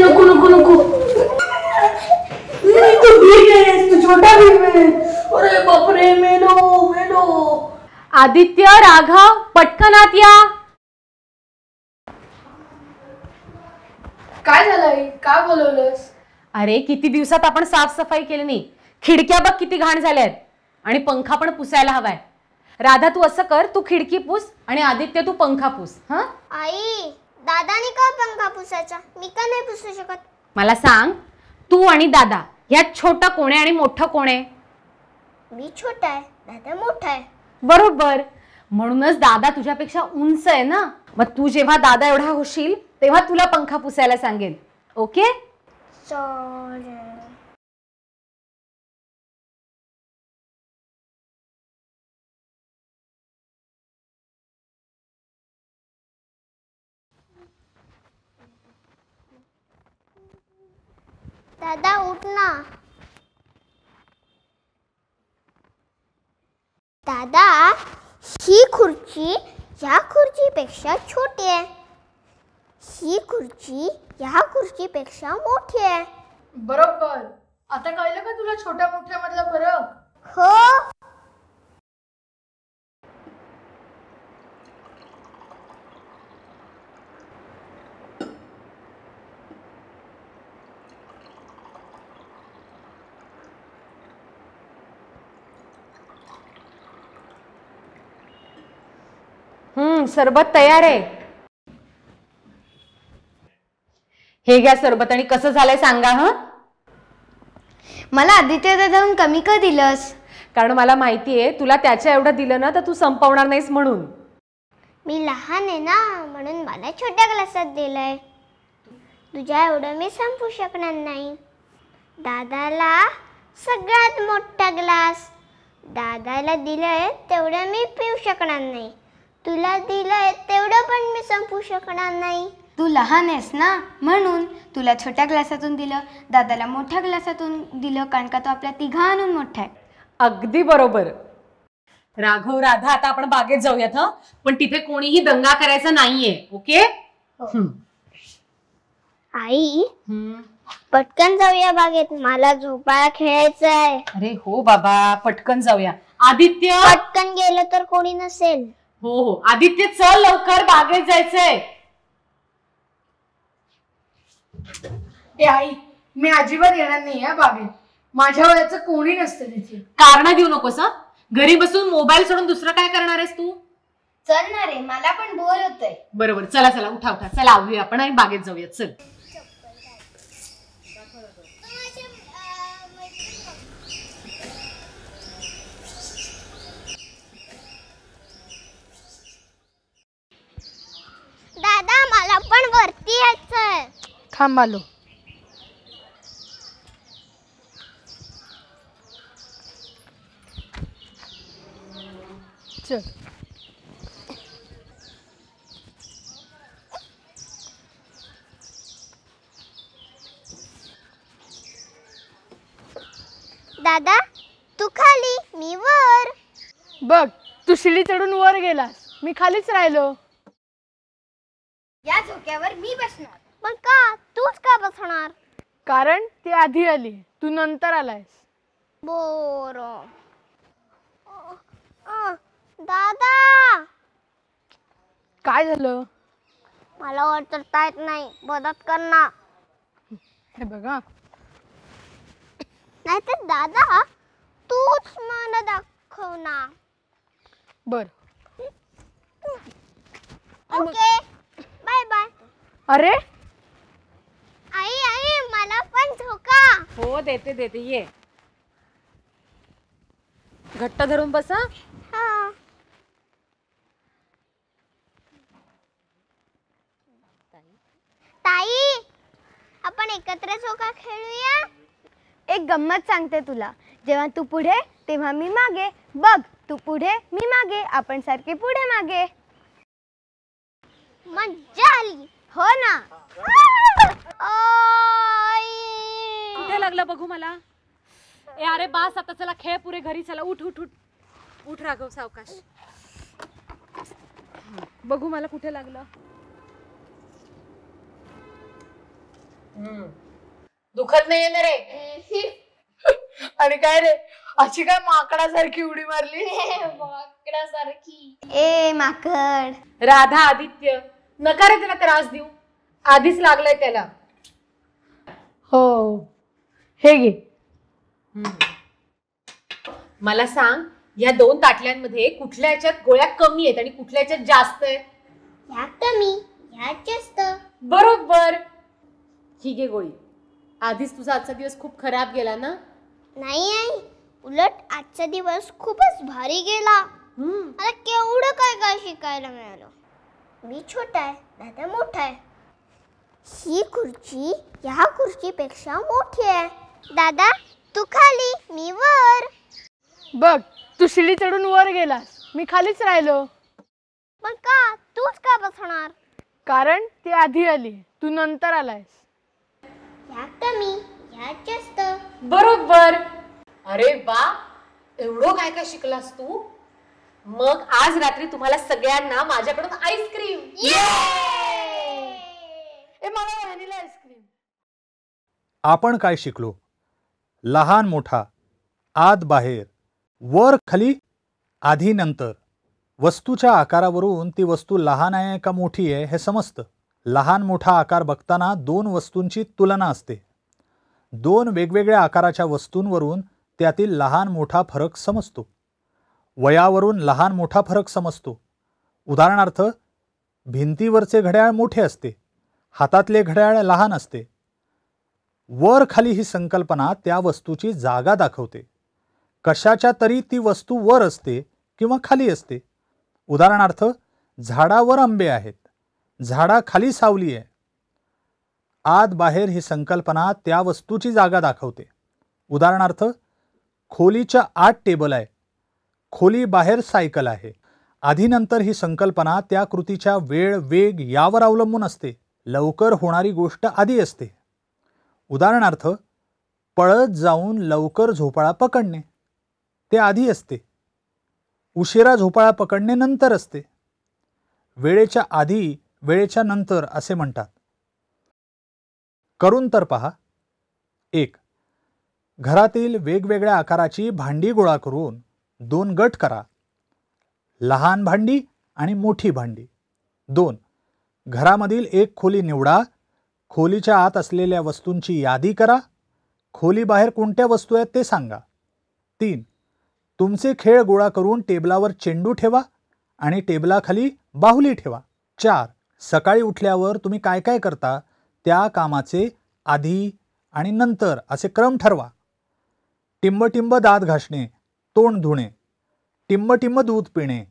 नको नको नको आदित्य राघव पटकनात या काय झालंय आई का बोलवलंस अरे किती दिवसात आपण साफसफाई केली नाही खिडक्या बघ किती घाण झाल्यात आणि पंखा पण पुसायला हवाय राधा तू असं कर तू खिडकी पुस आणि आदित्य तू पंखा पूस हा आई दादाने का पंखा पुसायचा मी का नाही पुसू शकत मला सांग तू आणि दादा ह्यात छोटा कोण आहे आणि मोठं कोण आहे मी छोटा आहे दादा मोठा आहे बरोबर म्हणूनच दादा तुझ्यापेक्षा उंच आहे ना मग तू जेव्हा दादा एवढा होशील तेव्हा तुला पंखा पुसायला सांगेल ओके चल दादा उठ ना दादा ही खुर्ची या खुर्चीपेक्षा छोटी आहे ही खुर्ची या खुर्चीपेक्षा मोठी आहे बरोबर आता कळलं का तुला छोट्या मोठ्या सरबत तयार आहे हे घ्या सरबत आणि कसं झालंय सांगा ह मला आदित्य दादाहून कमी का दिलंस कारण मला माहिती आहे तुला त्याच्या एवढं दिलं ना तर तू संपवणार नाहीस म्हणून मी लहान आहे ना म्हणून मला छोट्या ग्लासात दिलंय तुझ्या एवढं मी संपू शकणार नाही दादाला सगळ्यात मोठा ग्लास दादाला दिलंय तेवढं मी पिऊ शकणार नाही तुला दिलंय तेवढं पण मी संपू शकणार नाही तू लहान आहेस ना म्हणून तुला छोट्या ग्लासातून दिलं दादाला मोठ्या ग्लासातून दिलं कारण का तो आपल्या तिघा आणून मोठा आहे अगदी बरोबर राघव राधा आता आपण बागेत जाऊयात हं पण तिथे कोणीही दंगा करायचा नाहीये ओके हो. आई पटकन जाऊया बागेत मला झोपाळा खेळायचा आहे अरे हो बाबा पटकन जाऊया आदित्य पटकन गेलं तर कोणी नसेल हो हो आदित्य चल लवकर बागेत जायचंय आई मी अजिबात येणार नाही या बागेत माझ्या वयाचं कोणी नसतं तिथे कारण देऊ नकोस घरी बसून मोबाईल सोडून दुसरं काय करणार आहेस तू चल ना रे मला पण बोर होतय बरोबर चला चला उठा उठा चला आवूया आपण आणि बागेत जाऊया चल वरती यायचंय चल दादा तू खाली मी वर बघ तू शिडी चढून वर गेलास मी खालीच राहिलो या झोक्यावर मी बसणार पण का तूच का बसणार कारण ते आधी आली तू नंतर आलायस बोर दादा काय झालं मला ओरडता येत नाही मदत कर ना हे बघा नाहीतर दादा तूच मला दाखव ना बर ओके अरे आई आई मला पण झोका हो देते देते ये घट्ट धरून बसा हा. ताई आपण एकत्र झोका खेळूया एक गम्मत सांगते तुला जेव्हा तू पुढे तेव्हा मी मागे बघ तू पुढे मी मागे आपण सारखे पुढे मागे मज्जा आली हो ना कुठे लागलं बघू मला ए अरे बास आता चला खेळ पुरे घरी चला उठ उठ उठ उठ राघव सावकाश बघू मला कुठे लागलं दुखत नाहीये ना रे आणि काय रे अशी काय माकडासारखी उडी मारली माकडासारखी ए माकड राधा आदित्य नकारे त्याला त्रास देऊ आधीच लागलाय त्याला हो हे घे मला सांग या दोन ताटल्यांमध्ये कुठल्या गोळ्या कमी आहेत आणि कुठल्या जास्त आहे या कमी या जास्त बरोबर ही घे गोळी आधीच तुझा आजचा दिवस खूप खराब गेला ना नाही आई उलट आजचा दिवस खूपच भारी गेला मला केवढं काय काय शिकायला मिळालं मी छोटा आहे दादा मोठा आहे ही खुर्ची ह्या खुर्चीपेक्षा मोठी आहे दादा तू खाली मी वर बघ तू शिडी चढून वर गेलास मी खालीच राहिलो पण का तूच का बसणार कारण ती आधी आली तू नंतर आलायस यात कमी यात जास्त बरोबर अरे वा एवढं काय काय शिकलास तू मग आज रात्री तुम्हाला सगळ्यांना माझ्याकडून आईस्क्रीम आईस्क्रीम आपण काय शिकलो लहान मोठा आत बाहेर वर खाली आधी नंतर वस्तूच्या आकारावरून ती वस्तू लहान आहे का मोठी आहे हे समजतं लहान मोठा आकार बघताना दोन वस्तूंची तुलना असते दोन वेगवेगळ्या आकाराच्या वस्तूंवरून त्यातील लहान मोठा फरक समजतो वयावरून लहान मोठा फरक समजतो उदाहरणार्थ भिंतीवरचे घड्याळ मोठे असते हातातले घड्याळ लहान असते वर खाली ही संकल्पना त्या वस्तूची जागा दाखवते कशाच्या तरी ती वस्तू वर असते किंवा खाली असते उदाहरणार्थ झाडावर आंबे आहेत झाडाखाली सावली आहे आत बाहेर ही संकल्पना त्या वस्तूची जागा दाखवते उदाहरणार्थ खोलीच्या आठ टेबल आहे खोली बाहेर सायकल आहे आधीनंतर ही संकल्पना त्या कृतीच्या वेळ वेग यावर अवलंबून असते लवकर होणारी गोष्ट आधी असते उदाहरणार्थ पळत जाऊन लवकर झोपाळा पकडणे ते आधी असते उशिरा झोपाळा पकडणे नंतर असते वेळेच्या आधी वेळेच्या नंतर असे म्हणतात करून तर पहा एक घरातील वेगवेगळ्या आकाराची भांडी गोळा करून दोन गट करा लहान भांडी आणि मोठी भांडी दोन घरामधील एक खोली निवडा खोलीच्या आत असलेल्या वस्तूंची यादी करा खोलीबाहेर कोणत्या वस्तू आहेत ते सांगा तीन तुमचे खेळ गोळा करून टेबलावर चेंडू ठेवा आणि टेबलाखाली बाहुली ठेवा चार सकाळी उठल्यावर तुम्ही काय काय करता त्या कामाचे आधी आणि नंतर असे क्रम ठरवा टिंबटिंब दात घासणे तोंड धुणे टिम्मटिम्म दूध पिणे